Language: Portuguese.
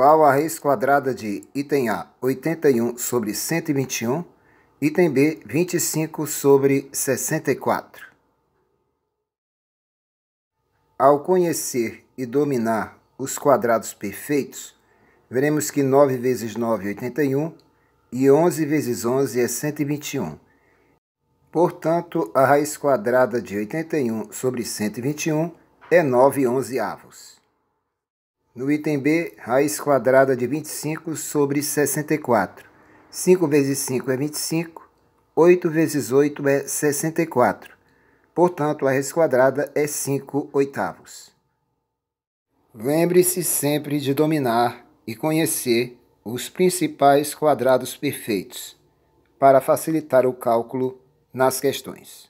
qual a raiz quadrada de item A, 81 sobre 121, item B, 25 sobre 64. Ao conhecer e dominar os quadrados perfeitos, veremos que 9 vezes 9 é 81 e 11 vezes 11 é 121. Portanto, a raiz quadrada de 81 sobre 121 é 9 onzeavos. No item B, raiz quadrada de 25 sobre 64. 5 vezes 5 é 25, 8 vezes 8 é 64. Portanto, a raiz quadrada é 5 oitavos. Lembre-se sempre de dominar e conhecer os principais quadrados perfeitos para facilitar o cálculo nas questões.